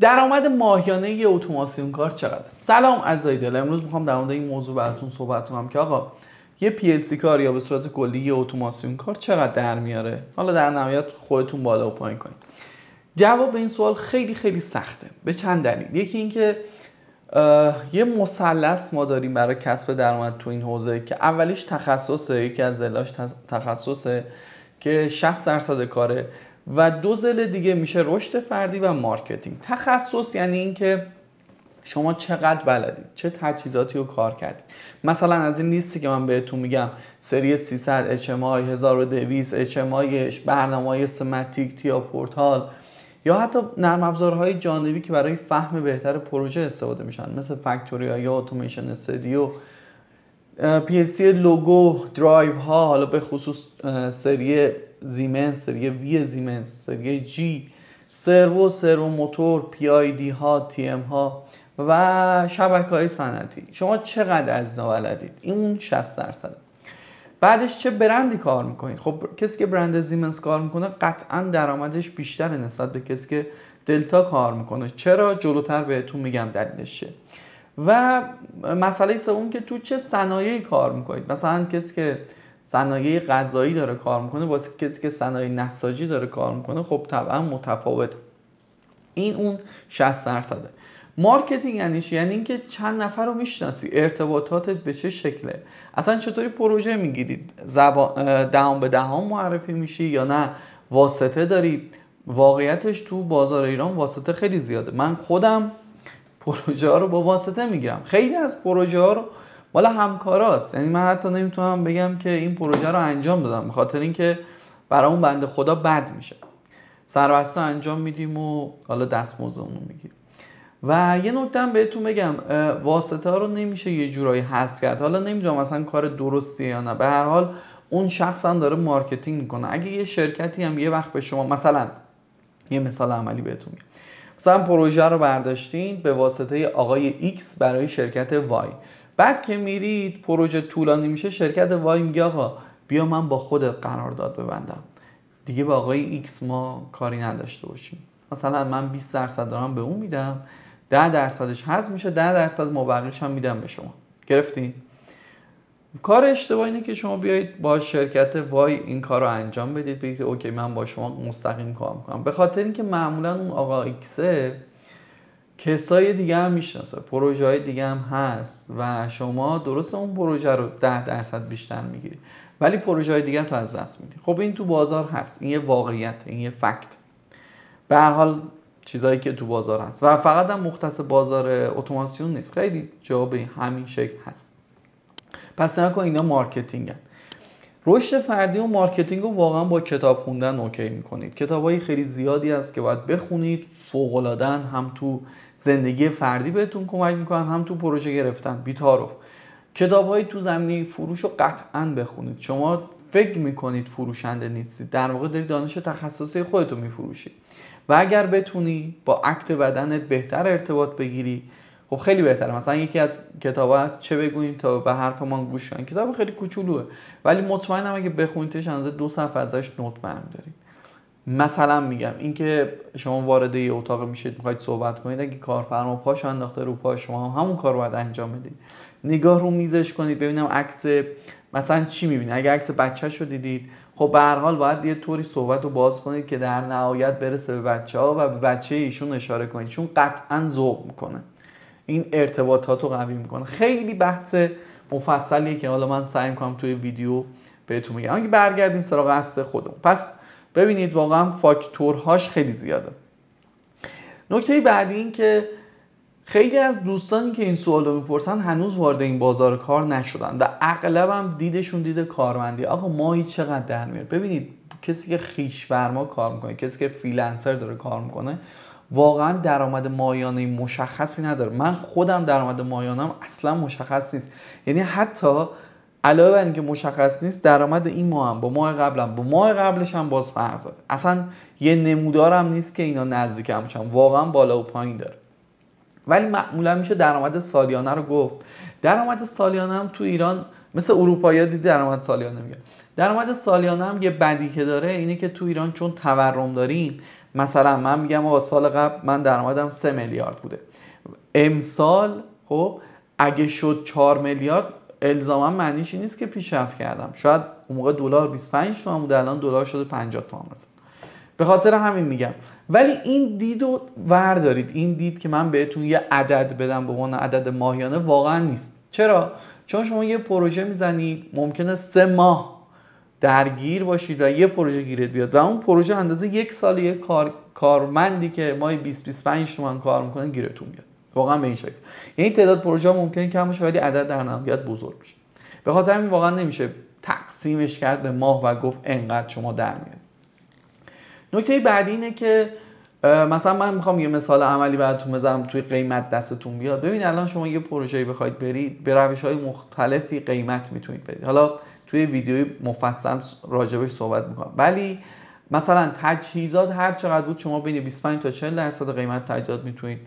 درآمد ماهیانه یه اتوماسیون کار چقدر سلام از دل امروز میخوام در مورد این موضوع براتون صحبت کنم که آقا یه پی کار یا به صورت کلی یه اتوماسیون کار چقدر در میاره حالا در نهایت خودتون بالا و پایین کنید جواب به این سوال خیلی خیلی سخته به چند دلیل یکی اینکه یه مثلث ما داریم برای کسب درآمد تو این حوزه که اولیش تخصصه یکی از زلاش تخصصه که 60 درصد کاره و دو زل دیگه میشه رشد فردی و مارکتینگ تخصص یعنی اینکه شما چقدر بلدید چه تجهیزاتی رو کار کردید مثلا از این لیستی که من بهتون میگم سری 300 HMI 1200 HMI برنامه های سمتیک تیا پورتال یا حتی نرم افزارهای جانبی که برای فهم بهتر پروژه استفاده میشن مثل فکتوریا یا اتوماسیون استودیو سی لوگو درایو ها حالا به خصوص سری زیمنس، سری وی زیمنس، سری جی سرو سرو موتور پی آی دی ها تی ام ها و شبکه های صنعتی شما چقدر از بلدید این 60 درصد بعدش چه برندی کار میکنید خب کسی که برند زیمنس کار میکنه قطعا درآمدش بیشتر نسبت به کسی که دلتا کار میکنه چرا جلوتر بهتون میگم دلیلش و مسئله سوم که تو چه صنایعی کار میکنید مثلا کسی که صنایع غذایی داره کار میکنه واسه کسی که صنایع نساجی داره کار میکنه خب طبعا متفاوت این اون 60 درصده مارکتینگ یعنی چی یعنی اینکه چند نفر رو میشناسی ارتباطاتت به چه شکله اصلا چطوری پروژه میگیری؟ زبان دهان به دهان معرفی میشی یا نه واسطه داری واقعیتش تو بازار ایران واسطه خیلی زیاده من خودم پروژه ها رو با واسطه میگیرم خیلی از پروژه ها رو مال همکاراست یعنی من حتی نمیتونم بگم که این پروژه رو انجام دادم به خاطر اینکه برای اون بنده خدا بد میشه سربسته انجام میدیم و حالا دست رو میگیریم و یه نکته هم بهتون بگم واسطه ها رو نمیشه یه جورایی حس کرد حالا نمیدونم اصلا کار درستی یا نه به هر حال اون شخص هم داره مارکتینگ میکنه اگه یه شرکتی هم یه وقت به شما مثلا یه مثال عملی بهتون میگم مثلا پروژه رو برداشتین به واسطه آقای X برای شرکت Y بعد که میرید پروژه طولانی میشه شرکت وای میگه آقا بیا من با خودت قرارداد ببندم دیگه با آقای ایکس ما کاری نداشته باشیم مثلا من 20 درصد دارم به اون میدم 10 درصدش هز میشه 10 درصد مبقیش هم میدم به شما گرفتین کار اشتباه اینه که شما بیایید با شرکت وای این کار رو انجام بدید بگید اوکی من با شما مستقیم کار میکنم به خاطر اینکه معمولا اون آقا ایکسه کسای دیگه هم میشناسه پروژه های دیگه هم هست و شما درست اون پروژه رو ده درصد بیشتر میگیری ولی پروژه های دیگه تو از دست میدی خب این تو بازار هست این یه واقعیت این یه فکت به هر حال چیزایی که تو بازار هست و فقط هم مختص بازار اتوماسیون نیست خیلی جا همین شکل هست پس نکن اینا مارکتینگ هست. رشد فردی و مارکتینگ رو واقعا با کتاب خوندن اوکی میکنید کتاب های خیلی زیادی هست که باید بخونید فوق هم تو زندگی فردی بهتون کمک میکنن هم تو پروژه گرفتن بیتارو کتاب های تو زمینی فروش رو قطعا بخونید شما فکر میکنید فروشنده نیستید در واقع دارید دانش تخصصی خودتون میفروشید و اگر بتونی با عکت بدنت بهتر ارتباط بگیری خب خیلی بهتره مثلا یکی از کتاب هست چه بگوییم تا به حرف ما گوش کن کتاب خیلی کوچولوه ولی مطمئنم اگه بخونیدش از دو صفحه ازش نوت برمیدارید مثلا میگم اینکه شما وارد یه اتاق میشید میخواید صحبت کنید اگه کارفرما پاش انداخته رو پاش شما همون کار رو باید انجام بدید نگاه رو میزش کنید ببینم عکس مثلا چی میبینید اگه عکس بچه شو دیدید خب به هر حال باید یه طوری صحبت رو باز کنید که در نهایت برسه به بچه ها و به بچه ایشون اشاره کنید چون قطعا ذوق میکنه این ارتباطات رو قوی میکنه خیلی بحث مفصلیه که حالا من سعی میکنم توی ویدیو بهتون میگم اگه برگردیم سراغ اصل خودمون پس ببینید واقعا فاکتورهاش خیلی زیاده نکته بعدی این که خیلی از دوستانی که این سوال رو میپرسن هنوز وارد این بازار کار نشدن و اغلبم هم دیدشون دید کارمندی آقا ماهی چقدر در میاد ببینید کسی که خیش کار میکنه کسی که فریلنسر داره کار میکنه واقعا درآمد مایانه مشخصی نداره من خودم درآمد مایانم اصلا مشخص نیست یعنی حتی علاوه بر اینکه مشخص نیست درآمد این ماه هم با ماه قبلم با ماه قبلش هم باز فرق داره اصلا یه نمودارم نیست که اینا نزدیک هم چون واقعا بالا و پایین داره ولی معمولا میشه درآمد سالیانه رو گفت درآمد سالیانه هم تو ایران مثل اروپایی دیدی درآمد سالیانه میگه. درآمد سالیانه یه بدی که داره اینه که تو ایران چون تورم داریم مثلا من میگم آقا سال قبل من درآمدم 3 میلیارد بوده امسال خب اگه شد 4 میلیارد الزاما معنیش نیست که پیشرفت کردم شاید اون موقع دلار 25 تومن بود الان دلار شده 50 تومن مثلا به خاطر همین میگم ولی این دید رو وردارید این دید که من بهتون یه عدد بدم به عنوان عدد ماهیانه واقعا نیست چرا چون شما یه پروژه میزنید ممکنه سه ماه درگیر باشید و یه پروژه گیرت بیاد و اون پروژه اندازه یک سال یه کار... کارمندی که مای 20 25 تومن کار میکنه گیرتون بیاد واقعا به این شکل یعنی تعداد پروژه ممکنه کم باشه ولی عدد در نهایت بزرگ بشه به خاطر واقعا نمیشه تقسیمش کرد به ماه و گفت انقدر شما در میاد نکته بعدی اینه که مثلا من میخوام یه مثال عملی براتون بزنم توی قیمت دستتون بیاد ببین الان شما یه پروژه‌ای بخواید برید به روش مختلفی قیمت میتونید بدید حالا توی ویدیوی مفصل راجبش صحبت میکنم ولی مثلا تجهیزات هر چقدر بود شما بین 25 تا 40 درصد قیمت تجهیزات میتونید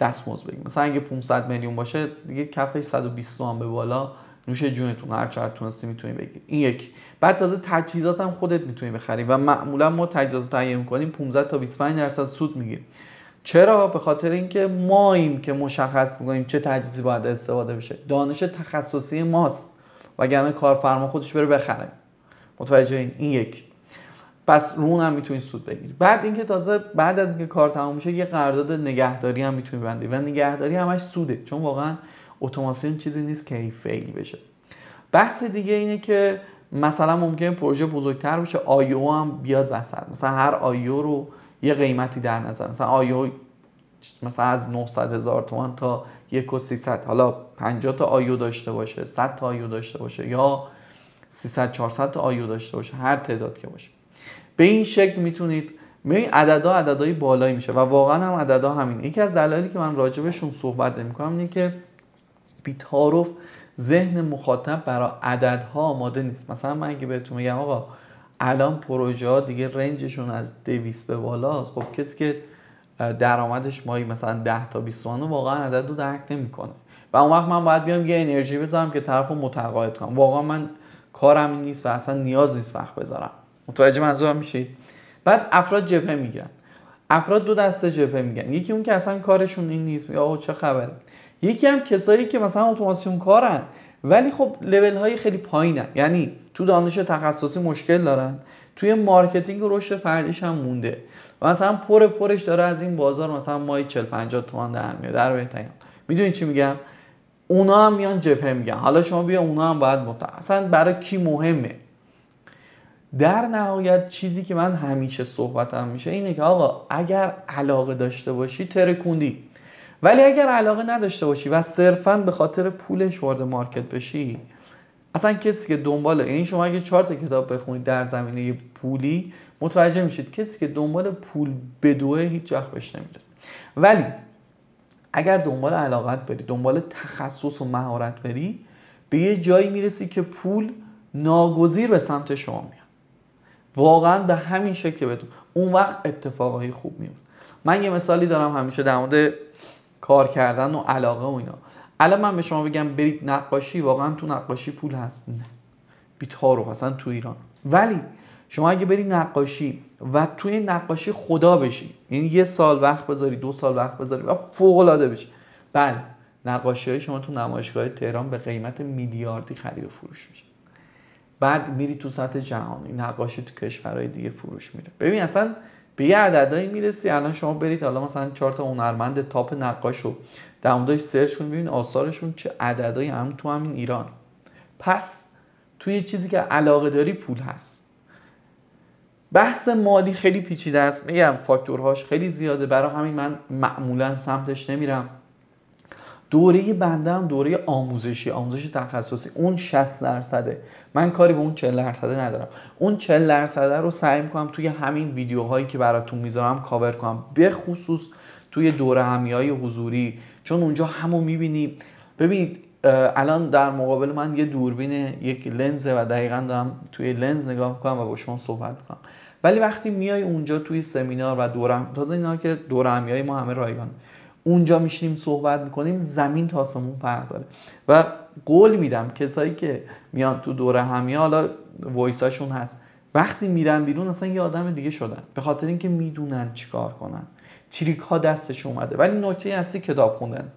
دستمزد بگیرید مثلا اگه 500 میلیون باشه دیگه کفش 120 هم به بالا نوش جونتون هر چقدر تونستی میتونی بگیر این یک بعد تازه تجهیزات هم خودت میتونی بخریم و معمولا ما تجهیزات تهیه میکنیم 15 تا 25 درصد سود میگیریم چرا به خاطر اینکه ما ایم که مشخص میکنیم چه تجهیزی باید استفاده بشه دانش تخصصی ماست وگرنه کارفرما خودش بره بخره متوجه این این یک پس رو هم سود بگیری بعد اینکه تازه بعد از اینکه کار تموم میشه یه قرارداد نگهداری هم میتونی بندی و نگهداری همش سوده چون واقعا اتوماسیون چیزی نیست که فیل بشه بحث دیگه اینه که مثلا ممکن پروژه بزرگتر بشه آیو هم بیاد وسط مثلا هر آیو رو یه قیمتی در نظر مثلا آیو مثلا از 900 هزار تومان تا 1 و 300 حالا 50 تا آیو داشته باشه 100 تا آیو داشته باشه یا 300 400 تا آیو داشته باشه هر تعداد که باشه به این شکل میتونید میبینید عددا عددهای بالایی میشه و واقعا هم عددا همین یکی از دلایلی که من راجبشون صحبت کنم اینه که بیتاروف ذهن مخاطب برای عددها آماده نیست مثلا من اگه بهتون میگم آقا الان پروژه ها دیگه رنجشون از 200 به بالاست خب کسی که درآمدش ماهی مثلا 10 تا 20 تومن واقعا عدد رو درک نمیکنه و اون وقت من باید بیام یه انرژی بذارم که طرف متقاعد کنم واقعا من کارم این نیست و اصلا نیاز نیست وقت بذارم متوجه منظورم میشید بعد افراد جبهه میگن افراد دو دسته جبهه میگن یکی اون که اصلا کارشون این نیست یا چه خبره یکی هم کسایی که مثلا اتوماسیون کارن ولی خب لول های خیلی پایینن یعنی تو دانش تخصصی مشکل دارن توی مارکتینگ و رشد فردیش هم مونده و مثلا پر پرش داره از این بازار مثلا ماهی 40 50 تومن در میاد در بهترین میدونی چی میگم اونا هم میان جپه میگن حالا شما بیا اونا هم باید مت اصلا برای کی مهمه در نهایت چیزی که من همیشه صحبتم میشه اینه که آقا اگر علاقه داشته باشی ترکوندی ولی اگر علاقه نداشته باشی و صرفا به خاطر پولش وارد مارکت بشی اصلا کسی که دنبال این یعنی شما اگه چهار تا کتاب بخونید در زمینه پولی متوجه میشید کسی که دنبال پول بدوه هیچ وقت بهش نمیرسه ولی اگر دنبال علاقت بری دنبال تخصص و مهارت بری به یه جایی میرسی که پول ناگزیر به سمت شما میاد واقعا به همین شکل تو اون وقت اتفاقهای خوب میفته من یه مثالی دارم همیشه در مورد کار کردن و علاقه و اینا الان من به شما بگم برید نقاشی واقعا تو نقاشی پول هست نه بیتارو اصلا تو ایران ولی شما اگه برید نقاشی و توی نقاشی خدا بشی یعنی یه سال وقت بذاری دو سال وقت بذاری و فوق العاده بشی بله نقاشی های شما تو نمایشگاه تهران به قیمت میلیاردی خرید و فروش میشه بعد میری تو سطح جهانی نقاشی تو کشورهای دیگه فروش میره ببین اصلا به یه عددهایی میرسی الان شما برید حالا مثلا چهار تا هنرمند تاپ نقاش رو در موردش سرچ کنید ببینید آثارشون چه عددهایی هم تو همین ایران پس توی چیزی که علاقه داری پول هست بحث مالی خیلی پیچیده است میگم فاکتورهاش خیلی زیاده برای همین من معمولا سمتش نمیرم دوره بنده هم دوره آموزشی آموزش تخصصی اون 60 درصده من کاری به اون 40 درصده ندارم اون 40 درصده رو سعی میکنم توی همین ویدیوهایی که براتون میذارم کاور کنم به خصوص توی دوره همی های حضوری چون اونجا همو میبینی ببینید الان در مقابل من یه دوربین یک لنزه و دقیقا دارم توی لنز نگاه کنم و با شما صحبت میکنم ولی وقتی میای اونجا توی سمینار و دوره تازه اینا که دوره ما همه رایگان. اونجا میشینیم صحبت میکنیم زمین تا آسمون فرق داره و قول میدم کسایی که میان تو دوره همی حالا وایساشون هست وقتی میرن بیرون اصلا یه آدم دیگه شدن به خاطر اینکه میدونن چیکار کنن تریک ها دستش اومده ولی نکته اصلی کتاب خوندن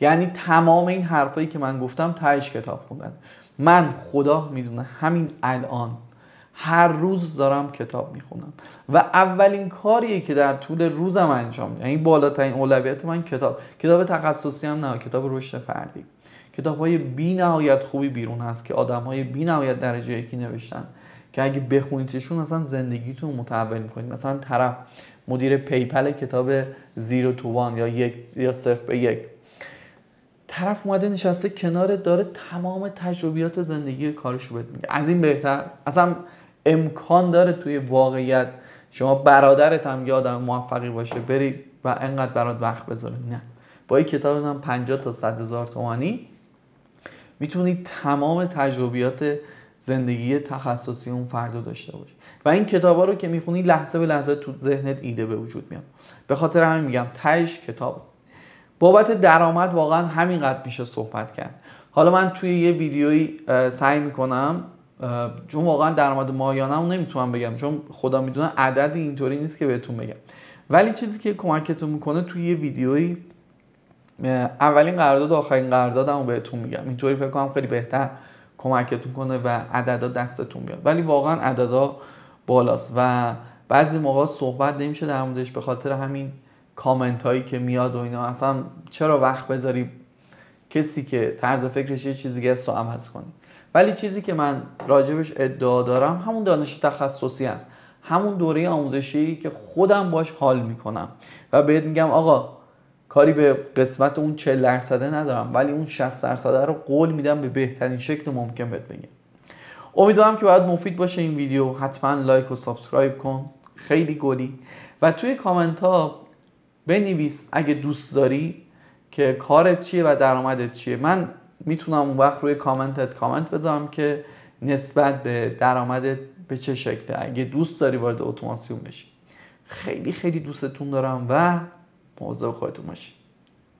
یعنی تمام این حرفایی که من گفتم تهش کتاب خوندن من خدا میدونه همین الان هر روز دارم کتاب میخونم و اولین کاریه که در طول روزم انجام میدم یعنی بالاترین اولویت من کتاب کتاب تخصصی هم نه کتاب رشد فردی کتاب های بی نهایت خوبی بیرون هست که آدم های بی نهایت درجه یکی نوشتن که اگه بخونیدشون اصلا زندگیتون متحول میکنید مثلا طرف مدیر پیپل کتاب زیرو تو وان یا یک یا صفر به یک طرف اومده نشسته کنار داره تمام تجربیات زندگی کارش رو بهت میگه از این بهتر اصلا امکان داره توی واقعیت شما برادرت هم یه موفقی باشه بری و انقدر برات وقت بذاره نه با این کتاب هم 50 تا 100 هزار تومانی میتونی تمام تجربیات زندگی تخصصی اون فرد رو داشته باشی و این ها رو که میخونی لحظه به لحظه تو ذهنت ایده به وجود میاد به خاطر همین میگم تش کتاب بابت درآمد واقعا همینقدر میشه صحبت کرد حالا من توی یه ویدیویی سعی میکنم چون واقعا درآمد ماهیانه نمیتونم بگم چون خدا میدونه عدد اینطوری نیست که بهتون بگم ولی چیزی که کمکتون میکنه توی یه ویدیویی اولین قرارداد آخرین قراردادمو بهتون میگم اینطوری فکر کنم خیلی بهتر کمکتون کنه و عددا دستتون بیاد ولی واقعا عددا بالاست و بعضی موقع صحبت نمیشه در موردش به خاطر همین کامنت هایی که میاد و اینا اصلا چرا وقت بذاری کسی که طرز فکرش یه چیزی دیگه کنی ولی چیزی که من راجبش ادعا دارم همون دانش تخصصی است همون دوره آموزشی که خودم باش حال میکنم و بهت میگم آقا کاری به قسمت اون 40 درصده ندارم ولی اون 60 درصده رو قول میدم به بهترین شکل ممکن بهت بگم امیدوارم که باید مفید باشه این ویدیو حتما لایک و سابسکرایب کن خیلی گلی و توی کامنت ها بنویس اگه دوست داری که کارت چیه و درآمدت چیه من میتونم اون وقت روی کامنتت کامنت بذارم که نسبت به درآمدت به چه شکله اگه دوست داری وارد اتوماسیون بشی خیلی خیلی دوستتون دارم و مواظب خودتون باشید